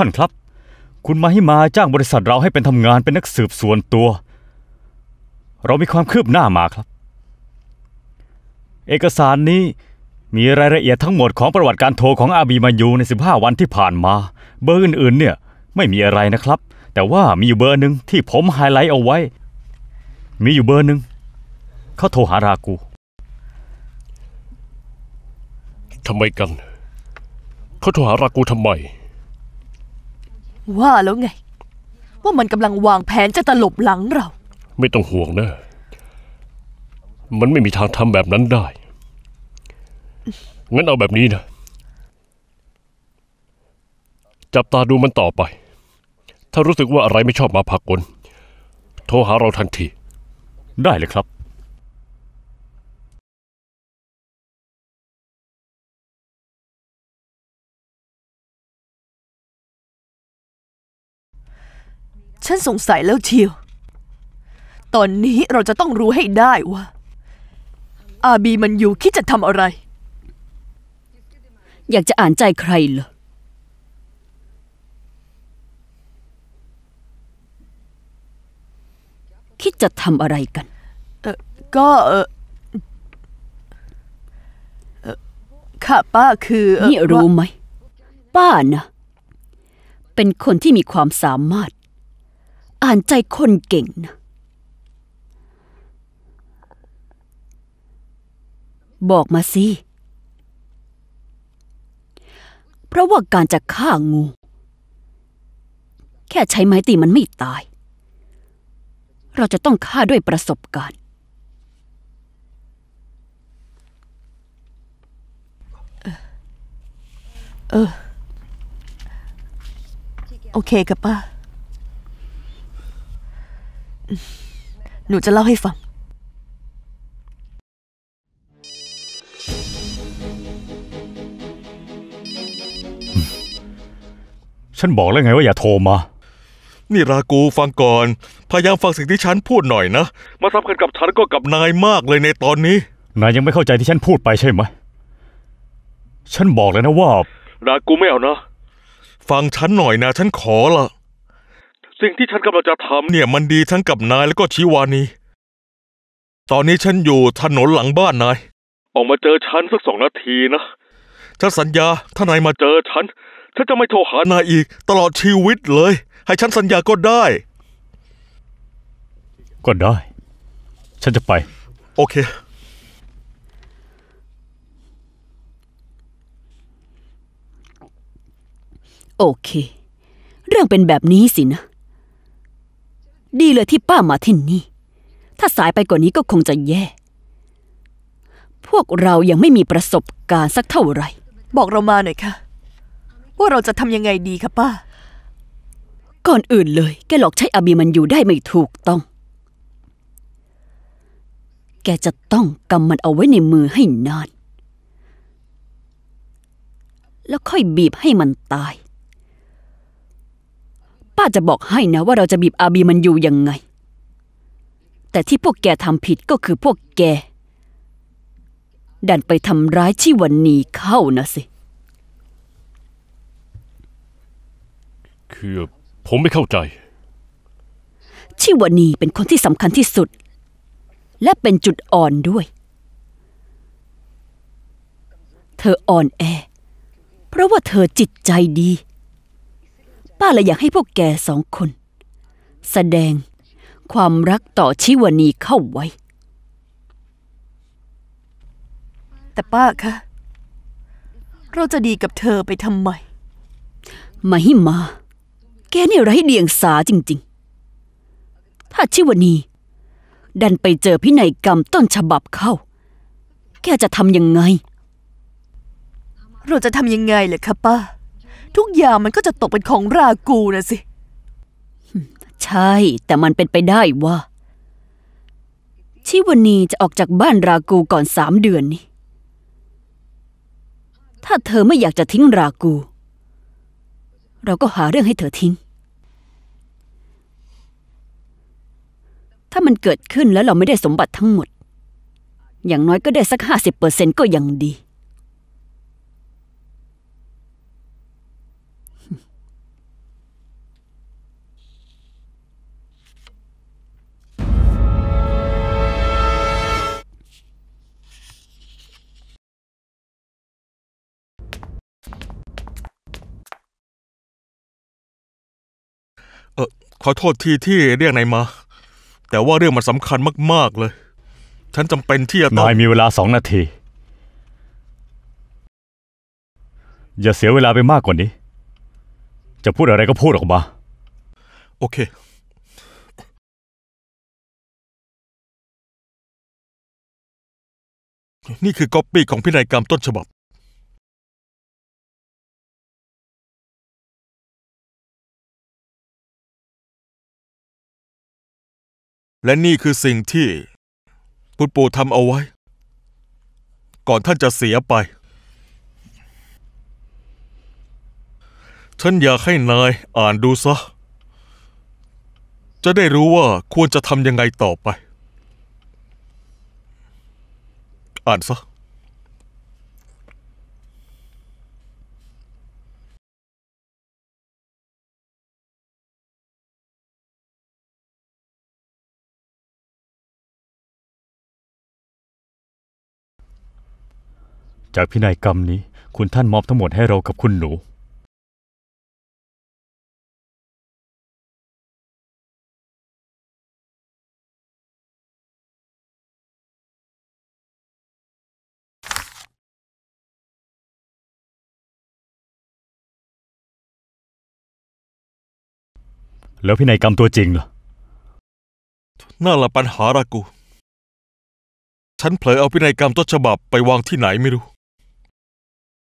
ท่านครับ คุณมาให้มาจ้างบริษัทเราให้เป็นทำงานเป็นนักสืบสวนตัว เรามีความคืบหน้ามาครับ เอกสารนี้มีรายละเอียดทั้งหมดของประวัติการโทรของอาบีมายูใน 15 วันที่ผ่านมา เบอร์อื่นๆเนี่ยไม่มีอะไรนะครับ แต่ว่ามีอยู่เบอร์หนึ่งที่ผมไฮไลท์เอาไว้ มีอยู่เบอร์หนึ่งเขาโทรหารากูทำไมกันเขาโทรหารากูทำไมว่าแล้วไง ว่ามันกำลังวางแผนจะตลบหลังเรา ไม่ต้องห่วงนะมันไม่มีทางทำแบบนั้นได้ งั้นเอาแบบนี้นะจับตาดูมันต่อไป ถ้ารู้สึกว่าอะไรไม่ชอบมาพากล โทรหาเราทันทีได้เลยครับฉันสงสัยแล้วเชียว ตอนนี้เราจะต้องรู้ให้ได้ว่า อาบีมันอยู่คิดจะทำอะไร อยากจะอ่านใจใครเหรอ คิดจะทำอะไรกัน เออก็ เออค่ะป้าคือ นี่รู้ไหมป้านะเป็นคนที่มีความสามารถอ่านใจคนเก่งนะ บอกมาสิ เพราะว่าการจะฆ่างู แค่ใช้ไม้ตีมันไม่ตาย เราจะต้องฆ่าด้วยประสบการณ์เออโอเคกับป้าหนูจะเล่าให้ฟัง ฉันบอกแล้วไงว่า อย่าโทรมา นี่รากูฟังก่อน พยายามฟังสิ่งที่ฉันพูดหน่อยนะมาทับกันกับฉันก็กับนายมากเลยในตอนนี้ นายยังไม่เข้าใจที่ฉันพูดไปใช่ไหม ฉันบอกเลยนะว่า รากูไม่เอานะฟังฉันหน่อยนะ ฉันขอละสิ่งที่ฉันกำลังจะทำเนี่ย มันดีทั้งกับนายแล้วก็ชิวานี ตอนนี้ฉันอยู่ถนนหลังบ้านนายออกมาเจอฉันสักสองนาทีนะ ฉันสัญญาถ้านายมาเจอฉันฉันจะไม่โทรหานายอีก ตลอดชีวิตเลย ให้ฉันสัญญาก็ได้ก็ได้ ฉันจะไปโอเค โอเค เรื่องเป็นแบบนี้สินะดีเลยที่ป้ามาที่นี่ ถ้าสายไปกว่านี้ก็คงจะแย่ พวกเรายังไม่มีประสบการณ์สักเท่าไหร่บอกเรามาหน่อยค่ะ ว่าเราจะทำยังไงดีคะป้า ก่อนอื่นเลยแกหลอกใช้อบีมันอยู่ได้ไม่ถูกต้อง แกจะต้องกำมันเอาไว้ในมือให้นาน แล้วค่อยบีบให้มันตายป้าจะบอกให้นะว่าเราจะบีบอาบีมันอยู่ยังไง แต่ที่พวกแกทำผิดก็คือพวกแกดันไปทำร้ายชีวันนีเข้านะ สิ คือผมไม่เข้าใจชีวันนีเป็นคนที่สำคัญที่สุด และเป็นจุดอ่อนด้วย เธออ่อนแอ เพราะว่าเธอจิตใจดีป้าเลยอยากให้พวกแกสองคน แสดงความรักต่อชิวานีเข้าไว้ แต่ป้าคะเราจะดีกับเธอไปทำไมมาิมา แกนี่ไร้เดียงสาจริง ๆ ถ้าชิวานี ดันไปเจอพินัยกรรมต้นฉบับเข้า แกจะทำยังไง เราจะทำยังไงเหรอคะป้าทุกอย่างมันก็จะตกเป็นของรากูนะสิ ใช่ แต่มันเป็นไปได้ว่าชิวันีจะออกจากบ้านรากูก่อนสามเดือนนี่ ถ้าเธอไม่อยากจะทิ้งรากู เราก็หาเรื่องให้เธอทิ้ง ถ้ามันเกิดขึ้นแล้วเราไม่ได้สมบัติทั้งหมด อย่างน้อยก็ได้สักห้าสิบเปอร์เซ็นต์ก็ยังดีขอโทษทีที่เรียกนายมา แต่ว่าเรื่องมันสำคัญมากๆเลย ฉันจำเป็นที่จะต้องนายมีเวลาสองนาที อย่าเสียเวลาไปมากกว่านี้ จะพูดอะไรก็พูดออกมา โอเค นี่คือก๊อปปี้ของพินัยกรรมต้นฉบับและนี่คือสิ่งที่คุณปู่ทำเอาไว้ ก่อนท่านจะเสียไปฉันอยากให้นายอ่านดูซะ จะได้รู้ว่าควรจะทำยังไงต่อไป อ่านซะจากพินัยกรรมนี้คุณท่านมอบทั้งหมดให้เรากับคุณหนู แล้วพินัยกรรมตัวจริงล่ะนั่นละปัญหาระกูฉันเผลอเอาพินัยกรรมต้นฉบับไปวางที่ไหนไม่รู้